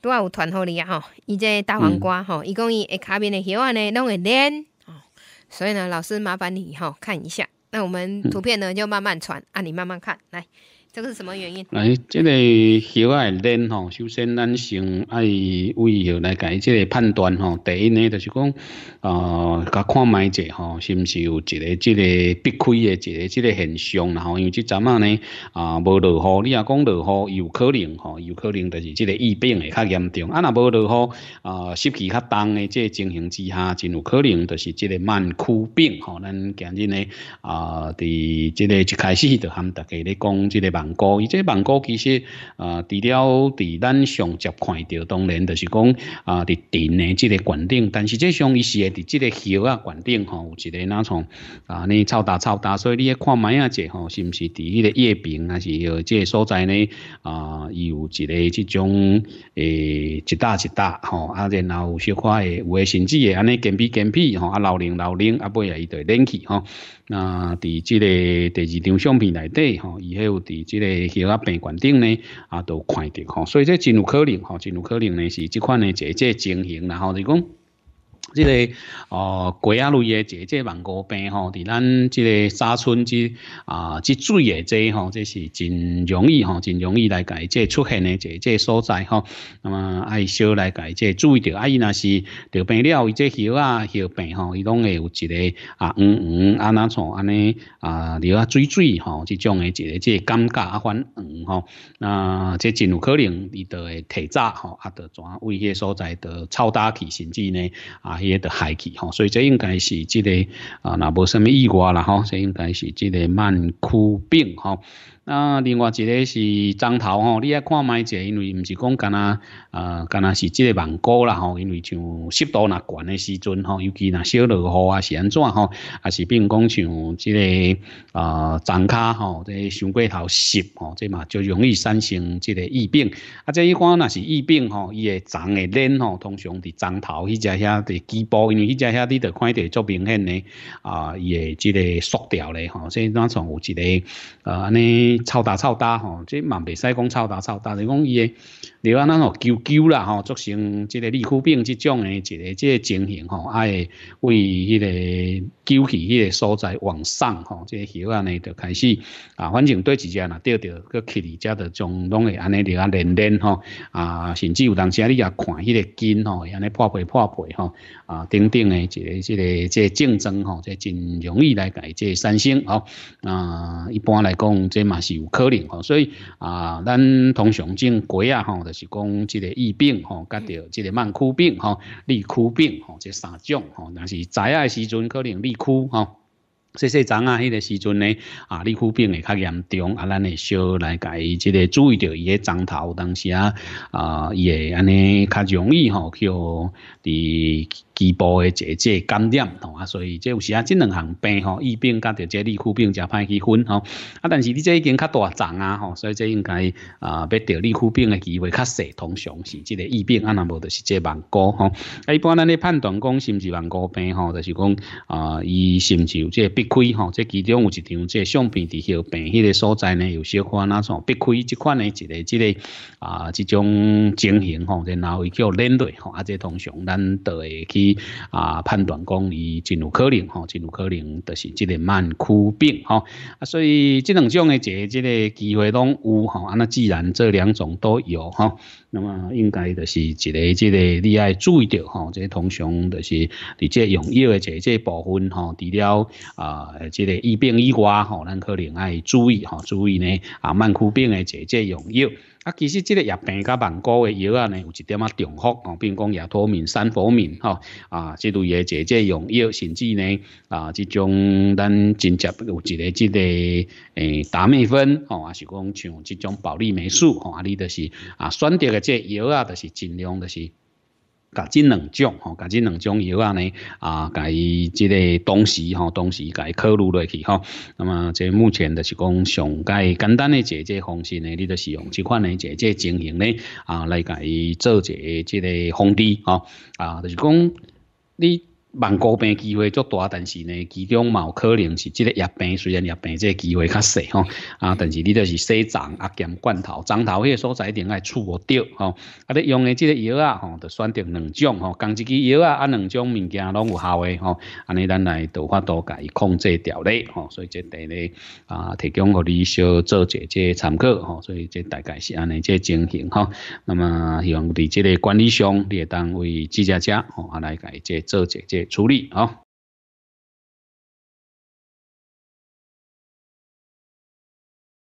都要有团购你啊哈！伊这大黄瓜哈，一共一卡面的希望呢拢会粘，哦，所以呢，老师麻烦你哈看一下，那我们图片呢就慢慢传啊，你慢慢看来。这个是什么原因？哎，这个血癌症吼，首先咱先爱为绕来改这个判断吼。第一呢，就是讲，呃，甲看卖者吼，是毋是有一个这个避开的一个这个现象，然后因为即阵啊呢，啊无落雨，你啊讲落雨有可能吼，有可能就是这个疫病会较严重。啊，若无落雨，啊湿气较重的这情形之下，真有可能就是这个慢枯病吼。咱今日呢，啊，伫这个一开始就含大家咧讲这个吧。芒果，伊这芒果其实啊，除了伫咱上接看到，当然就是讲啊，伫店的即个馆顶，但是这上伊是会伫即个桥啊馆顶吼，有一个哪从啊，尼超大超大，所以你咧看麦啊济吼，是毋是伫迄个月饼，还是有即个所在呢啊，有一个这种诶，一大一大吼，啊，然后有小块，有诶甚至诶安尼坚皮坚皮吼，啊，老零老零，啊，尾啊伊会冷去吼，那伫即个第二张相片内底吼，伊以有伫。即个血压病管顶呢啊都快滴吼，所以这真有可能吼，真有可能呢是即款呢这即情形，然后就讲。即个哦鸡鸭类诶即个这个芒果病吼伫咱即个沙村即啊即水诶即吼即是真容易吼真容易来解决出现诶即个这所在吼那么爱惜来解决注意着啊伊若是着病了伊这诺啊诺病吼伊拢会有一个啊嗯嗯啊若创安尼啊诺啊水水吼即种诶一个这感觉啊泛嗯吼那即真有可能你都会提早吼啊都转为迄个所在都臭大气甚至呢啊啊，迄、那个的海吼，所以这应该是即、个啊，那无什么意外啦吼，这应该是即个慢枯病吼。啊，另外一个是樟头吼，你爱看卖者，因为唔是讲干呐，呃，干是即个芒果啦吼，因为像湿度那悬的时阵吼，尤其那小落雨啊是安怎吼，啊是并讲像即个呃樟骹吼，这伤过头湿吼，这嘛就容易产生即个疫病。啊，这一看那是疫病吼，伊个长嘅脸吼，通常伫樟头迄只遐伫基部，因为迄只遐你着看得做明显呢，啊，伊个即个缩掉嘞吼，所以单纯有一个呃尼。操打操打吼，即嘛袂使讲操打操，打，是讲伊个，例安讲咱吼揪揪啦吼，做成即个利肤病这种诶一个即情形吼，也会为迄个揪起迄个所在往上吼，即个血安尼就开始啊，反正对一只啦钓钓，搁起你只着将拢会安尼练练吼啊，甚至有当时你也看迄个筋吼，安尼破皮破皮吼啊，等等诶一个即个即竞争吼，即真容易来改即三星吼啊，一般来讲即嘛是。是有可能吼，所以啊，咱通常种果啊吼，就是讲即个疫病吼，甲着即个慢枯病吼、利枯病吼，这三种吼，但是栽啊时阵可能利枯吼，细细长啊迄个时阵呢啊，立枯病会较严重，啊，咱会少来改，即个注意着伊个长头当时啊啊，伊会安尼较容易吼叫的。局部诶，这这感染吼啊，所以即有时啊，即两项病吼，疫病甲着这利库病正歹去分吼。啊，但是你即已经较大长啊吼，所以即应该啊，要着利库病诶机会较小，通常是即个疫病啊，那无着是即万个吼。啊，一般咱咧判断讲是毋是万个病吼，着是讲啊，伊是毋是有即个鼻亏吼，即其中有一张即相片，伫迄病迄个所在呢，有小可那种鼻亏即款的一个即个啊，即种情形吼，然后叫连类吼，啊，即通常咱都会去。啊，判断讲伊真有可能吼，真有可能就是这个慢酷病吼。啊，所以这两种的这即个机会拢有吼。啊，那既然这两种都有吼，那么应该就是一个即个厉爱注意到哈，这些同学就是你这用药的这即部分吼，除了啊这个疫病以外吼，咱可能爱注意吼，注意呢啊慢酷病的这即用药。啊其实即个药病甲万古诶药啊呢有一点啊重复哦比如讲亚托敏三佛敏吼啊即类诶者这用药甚至呢啊即种咱真正有一个即个诶达美芬吼抑是讲像即种保利霉素吼啊你著是啊选择诶这药啊著是尽量著是甲即两种吼，甲即两种药啊呢，啊，甲伊即个东西吼，东西甲刻录落去吼。那么，即目前就是讲上介简单诶解解方式呢，你就是用即款诶解解情形呢，啊，来甲伊做一即个防治吼。啊，就是讲你。盲高病机会足大，但是呢，其中嘛有可能是即个疫病，虽然疫病即个机会较细吼，啊，但是你就是细长啊，兼罐头、长头迄个所在一定爱处无着吼，啊，你用的即个药啊吼，就选择两种吼，共一支药啊，啊，两种物件拢有效诶吼，安尼咱来法发甲伊控制调理吼，所以即第咧啊，提供互你小做者即参考吼，所以即大概是安尼即情形吼，那么希望伫即个管理上，你会当为记者者吼，来伊即做者即。处理啊。